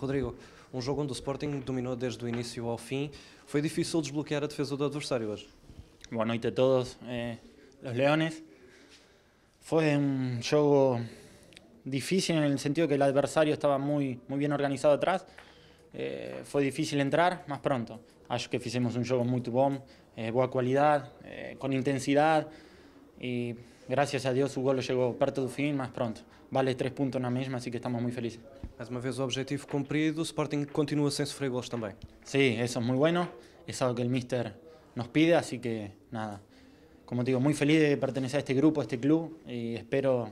Rodrigo, um jogo onde o Sporting dominou desde o início ao fim. Foi difícil desbloquear a defesa do adversário hoje? Boa noite a todos, eh, os leones. Foi um jogo difícil no sentido que o adversário estava muito bem organizado atrás. Eh, difícil entrar mas pronto. Acho que fizemos um jogo muito bom, eh, boa qualidade, eh, con y gracias a Dios su gol llegó perto del fin más pronto, vale puntos en la misma, así que estamos muy felices. Mais una vez objetivo cumplido, Sporting continúa sin sofrer goles también. sí, eso es muy bueno, es algo que el Mister nos pide, así que nada, como te digo, muy feliz de pertenecer a este grupo, a este club y espero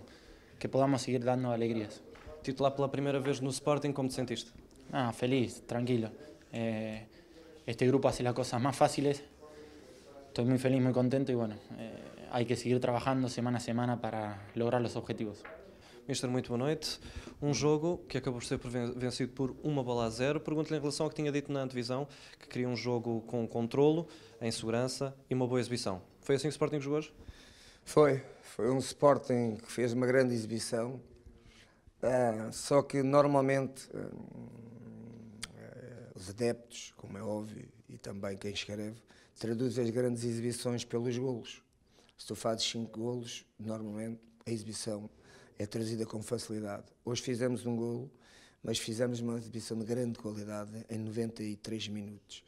que podamos seguir dando alegrías. Titular por la primera vez el Sporting, ¿cómo te sentiste? Ah, feliz, tranquilo. Eh, este grupo hace las cosas más fáciles. Estoy muy feliz, muy contento y bueno, eh, hay que seguir trabajando semana a semana para lograr os objetivos. Mister, muito boa noite. Um jogo que acabou por ser vencido por uma bola a zero. Pergunto-lhe em relação ao que tinha dito na antevisão, que queria um jogo com controlo, em segurança e uma boa exibição. Foi assim que o Sporting jogou hoje? Foi. Foi um Sporting que fez uma grande exibição, uh, só que normalmente uh, os adeptos, como é óbvio, e também quem escreve, traduzem as grandes exibições pelos golos. Se tu fazes 5 golos, normalmente a exibição é trazida com facilidade. Hoje fizemos um golo, mas fizemos uma exibição de grande qualidade em 93 minutos.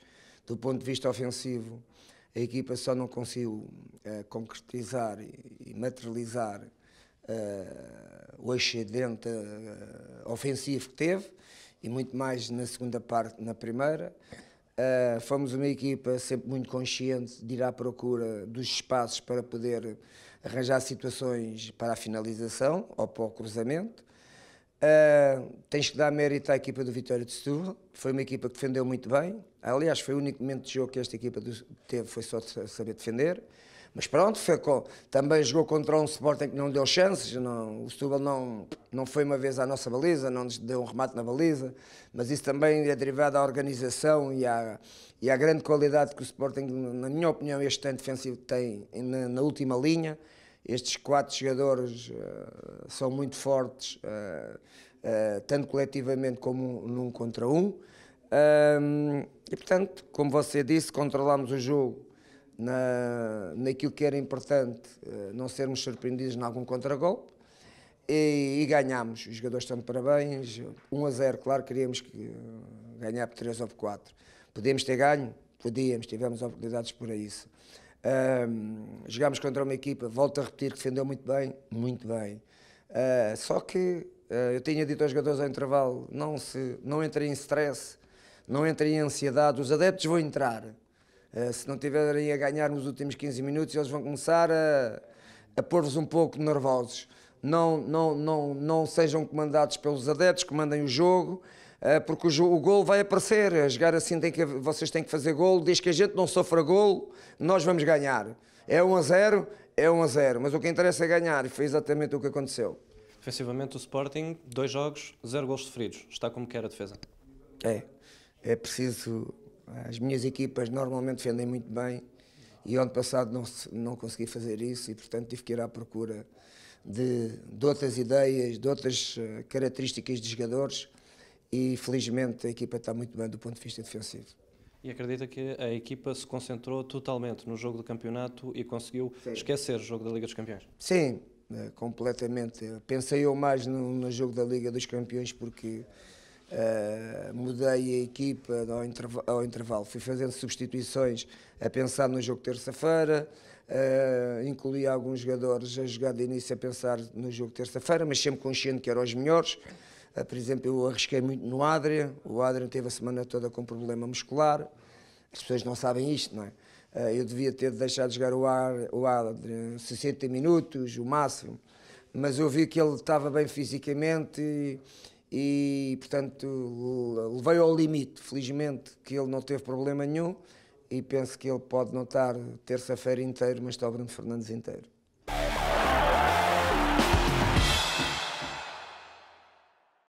Do ponto de vista ofensivo, a equipa só não conseguiu uh, concretizar e materializar uh, o excedente uh, ofensivo que teve, e muito mais na segunda parte na primeira. Uh, fomos uma equipa sempre muito consciente de ir à procura dos espaços para poder arranjar situações para a finalização ou para o cruzamento. Uh, tens que dar mérito à equipa do Vitória de Setúbal, foi uma equipa que defendeu muito bem. Aliás, foi o único momento de jogo que esta equipa teve, foi só saber defender. Mas pronto, foi com, também jogou contra um Sporting que não deu chances, não, o Setúbal não, não foi uma vez à nossa baliza, não nos deu um remate na baliza, mas isso também é derivado à organização e à, e à grande qualidade que o Sporting, na minha opinião, este ano defensivo tem na, na última linha. Estes quatro jogadores uh, são muito fortes, uh, uh, tanto coletivamente como num contra um. e portanto, como você disse, controlamos o jogo na, naquilo que era importante eh, não sermos surpreendidos em algum contragolpe e, e ganhámos. Os jogadores estão de parabéns, 1 a 0, claro, queríamos que, eh, ganhar por 3 ou por 4. Podíamos ter ganho? Podíamos, tivemos oportunidades para isso. Um, jogámos contra uma equipa, volto a repetir, que defendeu muito bem, muito bem. Uh, só que uh, eu tinha dito aos jogadores ao intervalo: não, se, não entrem em stress, não entrem em ansiedade, os adeptos vão entrar. Eh, se não tiverem a ganhar nos últimos 15 minutos, eles vão começar a, a pôr-vos um pouco nervosos. Não, não, não, não sejam comandados pelos adeptos, comandem o jogo, eh, porque o, o gol vai aparecer. A jogar assim tem que, vocês têm que fazer gol. Diz que a gente não sofra gol, nós vamos ganhar. É 1 a 0, é 1 a 0. Mas o que interessa é ganhar, e foi exatamente o que aconteceu. Defensivamente, o Sporting, dois jogos, zero gols sofridos. Está como quer a defesa? É. É preciso as minhas equipas normalmente defendem muito bem e ano passado não, não consegui fazer isso e, portanto, tive que ir à procura de, de outras ideias, de outras eh, características de jogadores e, felizmente, a equipa está muito bem do ponto de vista defensivo. E acredita que a equipa se concentrou totalmente no jogo do campeonato e conseguiu Sim. esquecer o jogo da Liga dos Campeões? Sim, eh, completamente. Pensei eu mais no, no jogo da Liga dos Campeões porque Uh, mudei a equipa ao, interv ao, intervalo, fui fazendo substituições a pensar no jogo terça-feira, uh, incluí alguns jogadores a jogar de início a pensar no jogo terça-feira, mas sempre consciente que eram os melhores. Uh, por exemplo, eu arrisquei muito no Adrian, o Adrian teve a semana toda com problema muscular, as pessoas não sabem isto, não é? eu devia ter deixado de jogar o, ar, o Adrian 60 minutos, o máximo, mas eu vi que ele estava bem fisicamente e, e portanto levei ao limite. Felizmente que ele não teve problema nenhum e penso que ele pode notar terça-feira inteiro, mas está o Bruno Fernandes inteiro.